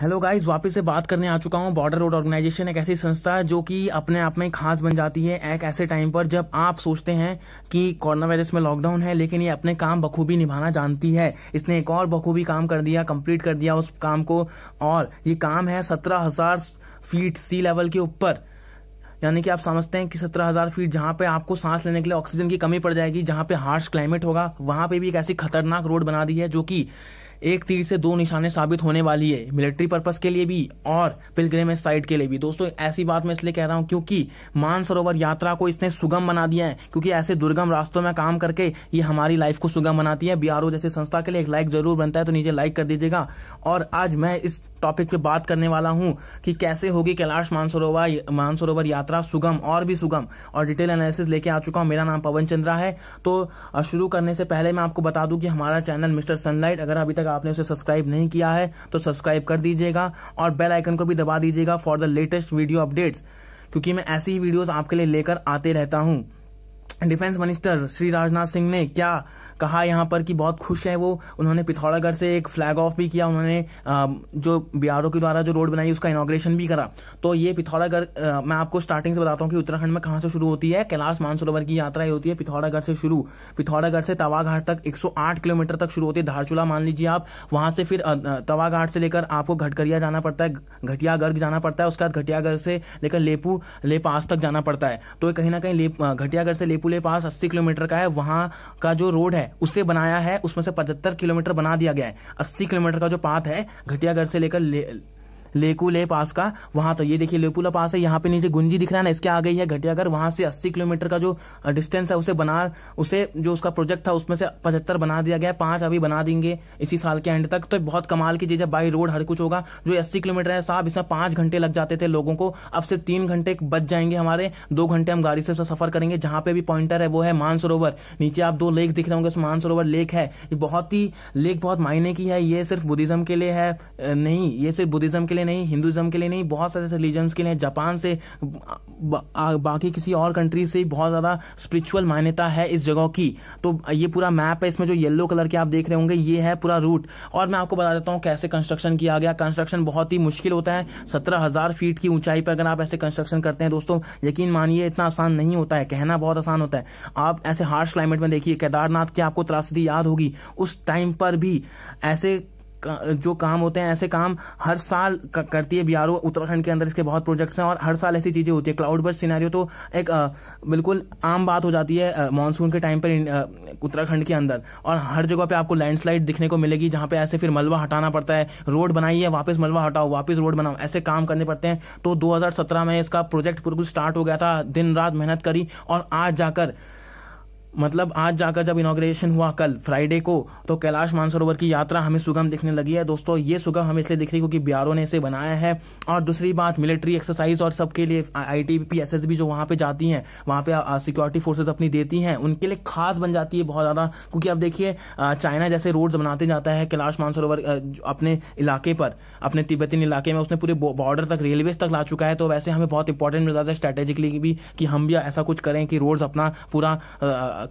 hello guys वापस से बात करने आ चुका हूँ बॉर्डर रोड ऑर्गेनाइजेशन एक ऐसी संस्था है जो कि अपने आप में खास बन जाती है एक ऐसे टाइम पर जब आप सोचते हैं कि कोरोना वायरस में लॉकडाउन है लेकिन ये अपने काम बखूबी निभाना जानती है इसने एक और बखूबी काम कर दिया कंप्लीट कर दिया उस काम को और ये काम है सत्रह हजार फीट सी लेवल के ऊपर यानी कि आप समझते हैं कि सत्रह हजार फीट जहाँ पे आपको सांस लेने के लिए ऑक्सीजन की कमी पड़ जाएगी जहाँ पे हार्श क्लाइमेट होगा वहां पे भी एक ऐसी खतरनाक रोड बना दी है जो कि एक तीर से दो निशाने साबित होने वाली है मिलिट्री पर्पज के लिए भी और पिलग्रेमेज साइट के लिए भी दोस्तों ऐसी बात मैं इसलिए कह रहा हूँ क्योंकि मानसरोवर यात्रा को इसने सुगम बना दिया है क्योंकि ऐसे दुर्गम रास्तों में काम करके ये हमारी लाइफ को सुगम बनाती है बी जैसी संस्था के लिए एक लाइक जरूर बनता है तो नीचे लाइक कर दीजिएगा और आज मैं इस टॉपिक पे बात करने वाला हूँ कि कैसे होगी कैलाश मानसरोवर मानसरोवर यात्रा सुगम और भी सुगम और डिटेल एनालिसिस लेके आ चुका हूँ मेरा नाम पवन चंद्रा है तो शुरू करने से पहले मैं आपको बता दूं कि हमारा चैनल मिस्टर सनलाइट अगर अभी तक आपने उसे सब्सक्राइब नहीं किया है तो सब्सक्राइब कर दीजिएगा और बेल आइकन को भी दबा दीजिएगा for the latest video updates क्योंकि मैं ऐसी ही वीडियोस आपके लिए लेकर आते रहता हूँ डिफेंस मिनिस्टर श्री राजनाथ सिंह ने क्या कहा यहाँ पर कि बहुत खुश है वो उन्होंने पिथौरागढ़ से एक फ्लैग ऑफ भी किया उन्होंने जो बिहारों के द्वारा जो रोड बनाई उसका इनाग्रेशन भी करा तो ये पिथौरागढ़ मैं आपको स्टार्टिंग से बताता हूँ कि उत्तराखंड में कहाँ से शुरू होती है कैलाश मानसरोवर की यात्रा होती है पिथौरागढ़ से शुरू पिथौरागढ़ से तवाघाट तक एक किलोमीटर तक शुरू होती है धारचूला मान लीजिए आप वहाँ से फिर तवाघाट से लेकर आपको घटकरिया जाना पड़ता है घटियागर्ग जाना पड़ता है उसके बाद घटियागढ़ से लेकर लेपू लेपास तक जाना पड़ता है तो कहीं ना कहीं घटियागढ़ से लेपू पुले पास अस्सी किलोमीटर का है वहां का जो रोड है उसे बनाया है उसमें से पचहत्तर किलोमीटर बना दिया गया है अस्सी किलोमीटर का जो पाथ है घटियागढ़ से लेकर ले, लेकूले पास का वहां तो ये देखिए लेकूला पास है यहाँ पे नीचे गुंजी दिख रहा है ना इसके आ गई है घटियाघर वहां से 80 किलोमीटर का जो डिस्टेंस है उसे बना उसे जो उसका प्रोजेक्ट था उसमें से 75 बना दिया गया है पांच अभी बना देंगे इसी साल के एंड तक तो बहुत कमाल की चीज है बाई रोड हर कुछ होगा जो अस्सी किलोमीटर है साहब इसमें पांच घंटे लग जाते थे लोगों को अब से तीन घंटे बच जाएंगे हमारे दो घंटे हम गाड़ी से सफर करेंगे जहां पे भी पॉइंटर है वो है मानसरोवर नीचे आप दो लेक दिख रहे होंगे मानसरोवर लेक है बहुत ही लेक बहुत मायने की है ये सिर्फ बुद्धिज्म के लिए है नहीं ये सिर्फ बुद्धिज्म के लिए लिए नहीं हिंदुज़म के लिए नहीं बहुत सारे रिलीजन्स के लिए जापान से बा, बा, बाकी किसी और कंट्री से बहुत ज़्यादा स्पिरिचुअल मान्यता है इस जगह की तो ये पूरा मैप है इसमें जो येलो कलर के आप देख रहे होंगे ये है पूरा रूट और मैं आपको बता देता हूँ कैसे कंस्ट्रक्शन किया गया कंस्ट्रक्शन बहुत ही मुश्किल होता है सत्रह फीट की ऊंचाई पर अगर आप ऐसे कंस्ट्रक्शन करते हैं दोस्तों यकीन मानिए इतना आसान नहीं होता है कहना बहुत आसान होता है आप ऐसे हार्श क्लाइमेट में देखिए केदारनाथ की आपको त्रासदी याद होगी उस टाइम पर भी ऐसे जो काम होते हैं ऐसे काम हर साल करती है बिहार उत्तराखंड के अंदर इसके बहुत प्रोजेक्ट्स हैं और हर साल ऐसी चीज़ें होती है क्लाउड बर्स सिनेरियो तो एक बिल्कुल आम बात हो जाती है मानसून के टाइम पर उत्तराखंड के अंदर और हर जगह पे आपको लैंडस्लाइड दिखने को मिलेगी जहाँ पे ऐसे फिर मलबा हटाना पड़ता है रोड बनाई है वापस मलबा हटाओ वापस रोड बनाओ ऐसे काम करने पड़ते हैं तो दो में इसका प्रोजेक्ट बिल्कुल स्टार्ट हो गया था दिन रात मेहनत करी और आज जाकर मतलब आज जाकर जब इनाग्रेशन हुआ कल फ्राइडे को तो कैलाश मानसरोवर की यात्रा हमें सुगम दिखने लगी है दोस्तों ये सुगम हमें इसलिए दिख रही क्योंकि बिहारों ने इसे बनाया है और दूसरी बात मिलिट्री एक्सरसाइज और सबके लिए I T P S S B जो वहाँ पे जाती हैं वहाँ पे सिक्योरिटी फोर्सेज अपनी देती हैं उनके लिए खास बन जाती है बहुत ज़्यादा क्योंकि अब देखिए चाइना जैसे रोड्स बनाते जाता है कैलाश मानसरोवर अपने इलाके पर अपने तिब्बतीन इलाके में उसने पूरे बॉर्डर तक रेलवेज तक ला चुका है तो वैसे हमें बहुत इंपॉर्टेंट मिल जाता है स्ट्रैटेजिकली भी कि हम भी ऐसा कुछ करें कि रोड्स अपना पूरा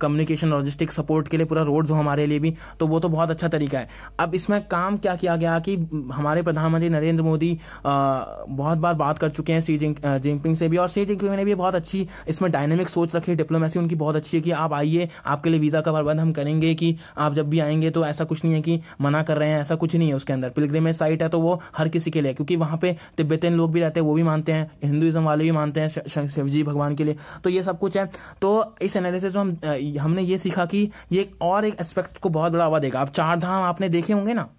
कम्युनिकेशन लॉजिस्टिक सपोर्ट के लिए पूरा रोड हो हमारे लिए भी तो वो तो बहुत अच्छा तरीका है अब इसमें काम क्या किया गया कि हमारे प्रधानमंत्री नरेंद्र मोदी बहुत बार बात कर चुके हैं सी जिनपिंग से भी और सी जिनपिंग ने भी बहुत अच्छी इसमें डायनेमिक सोच रखी है डिप्लोमेसी उनकी बहुत अच्छी है कि आप आइए आपके लिए वीज़ा का प्रबंध हम करेंगे कि आप जब भी आएंगे तो ऐसा कुछ नहीं है कि मना कर रहे हैं ऐसा कुछ नहीं है उसके अंदर पिलग्रेमेज साइट है तो वो हर किसी के लिए क्योंकि वहाँ पे तिब्बतन लोग भी रहते हैं वो भी मानते हैं हिंदुइज्म वाले भी मानते हैं शिवजी भगवान के लिए तो ये सब कुछ है तो इस एनालिसिस में हम हमने ये सीखा कि ये और एक एस्पेक्ट को बहुत बड़ा हवा देगा आप चार धाम आपने देखे होंगे ना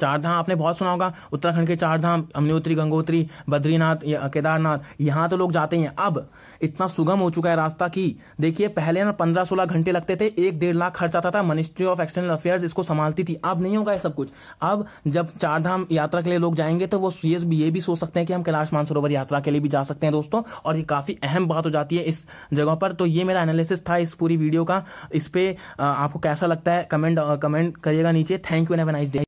चारधाम आपने बहुत सुना होगा उत्तराखंड के चारधाम अमनोत्री गंगोत्री बद्रीनाथ केदारनाथ यहाँ तो लोग जाते हैं अब इतना सुगम हो चुका है रास्ता कि देखिए पहले ना पंद्रह सोलह घंटे लगते थे एक डेढ़ लाख खर्च आता था मिनिस्ट्री ऑफ एक्सटर्नल अफेयर्स इसको संभालती थी अब नहीं होगा ये सब कुछ अब जब चारधाम यात्रा के लिए लोग जाएंगे तो वो ये भी ये भी सोच सकते हैं कि हम कैलाश मानसरोवर यात्रा के लिए भी जा सकते हैं दोस्तों और ये काफ़ी अहम बात हो जाती है इस जगह पर तो ये मेरा एनालिसिस था इस पूरी वीडियो का इस पर आपको कैसा लगता है कमेंट कमेंट करिएगा नीचे thank you and have nice day